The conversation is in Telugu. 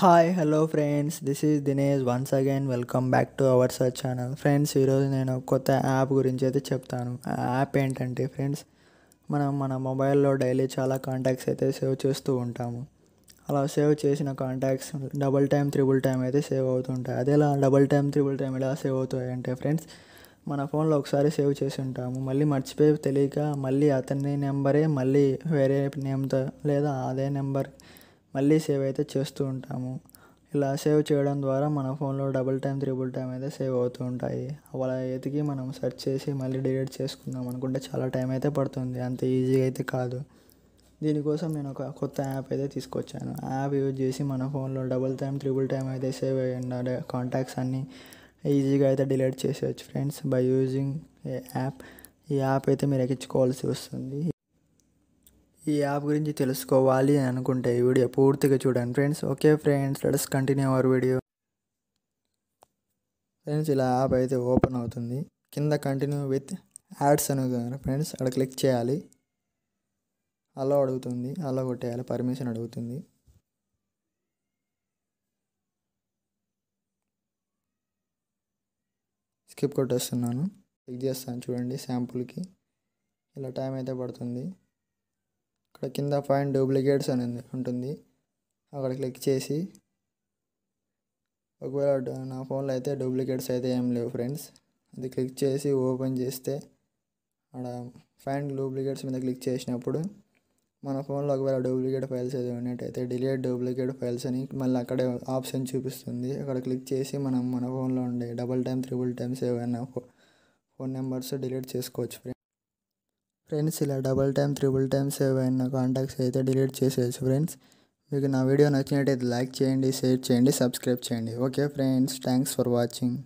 hi hello friends this is Dinesh once again welcome back to our sir channel friends ఈరోజు నేను కొత్త యాప్ గురించి అయితే చెప్తాను ఆ యాప్ ఏంటంటే ఫ్రెండ్స్ మనం మన మొబైల్లో డైలీ చాలా కాంటాక్ట్స్ అయితే సేవ్ చేస్తూ ఉంటాము అలా సేవ్ చేసిన contacts double time triple time అయితే సేవ్ అవుతుంటాయి అదేలా ఇలా డబుల్ టైం త్రిబుల్ టైం ఇలా సేవ్ అవుతాయి అంటే ఫ్రెండ్స్ మన ఫోన్లో ఒకసారి సేవ్ చేసి ఉంటాము మళ్ళీ మర్చిపోయి తెలియక మళ్ళీ అతని నెంబరే మళ్ళీ వేరే నేమ్తో లేదా అదే నెంబర్ మళ్ళీ సేవ్ అయితే చేస్తూ ఉంటాము ఇలా సేవ్ చేయడం ద్వారా మన ఫోన్లో డబుల్ టైం త్రిబుల్ టైం అయితే సేవ్ అవుతూ ఉంటాయి అలా ఎతికి మనం సెర్చ్ చేసి మళ్ళీ డిలీట్ చేసుకుందాం అనుకుంటే చాలా టైం అయితే పడుతుంది అంత ఈజీగా అయితే కాదు దీనికోసం నేను ఒక కొత్త యాప్ అయితే తీసుకొచ్చాను ఆ యాప్ యూజ్ చేసి మన ఫోన్లో డబుల్ టైం త్రిబుల్ టైం అయితే సేవ్ ఉండాలి కాంటాక్ట్స్ అన్నీ ఈజీగా అయితే డిలీట్ చేసేయచ్చు friends by using a app ఈ యాప్ అయితే మీరు ఎక్కించుకోవాల్సి వస్తుంది ఈ యాప్ గురించి తెలుసుకోవాలి అని అనుకుంటే ఈ వీడియో పూర్తిగా చూడండి friends okay friends let's continue our video friends ఇలా యాప్ అయితే ఓపెన్ అవుతుంది కింద కంటిన్యూ విత్ యాడ్స్ అని ఫ్రెండ్స్ అక్కడ క్లిక్ చేయాలి అలా అడుగుతుంది అలా కొట్టేయాలి పర్మిషన్ అడుగుతుంది స్కిప్ కొట్టేస్తున్నాను క్లిక్ చేస్తాను చూడండి శాంపుల్కి ఇలా టైం అయితే పడుతుంది ఇక్కడ కింద ఫైన్ డూప్లికేట్స్ అని ఉంటుంది అక్కడ క్లిక్ చేసి ఒకవేళ నా ఫోన్లో అయితే డూప్లికేట్స్ అయితే ఏం లేవు ఫ్రెండ్స్ అది క్లిక్ చేసి ఓపెన్ చేస్తే అక్కడ ఫైన్ డూప్లికేట్స్ మీద క్లిక్ చేసినప్పుడు మన ఫోన్లో ఒకవేళ డూప్లికేట్ ఫైల్స్ ఏదో ఉన్నట్టయితే డిలీట్ డూప్లికేట్ ఫైల్స్ అని మళ్ళీ అక్కడే ఆప్షన్ చూపిస్తుంది అక్కడ క్లిక్ చేసి మనం మన ఫోన్లో ఉండే డబల్ టైమ్ త్రిబుల్ టైమ్స్ ఏవైనా ఫోన్ నెంబర్స్ డిలీట్ చేసుకోవచ్చు ఫ్రెండ్స్ ఇలా డబల్ టైం త్రిబుల్ టైమ్స్ ఏవైనా కాంటాక్ట్స్ అయితే డిలీట్ చేసేయచ్చు ఫ్రెండ్స్ మీకు నా వీడియో నచ్చినట్టయితే లైక్ చేయండి షేర్ చేయండి సబ్స్క్రైబ్ చేయండి okay friends thanks for watching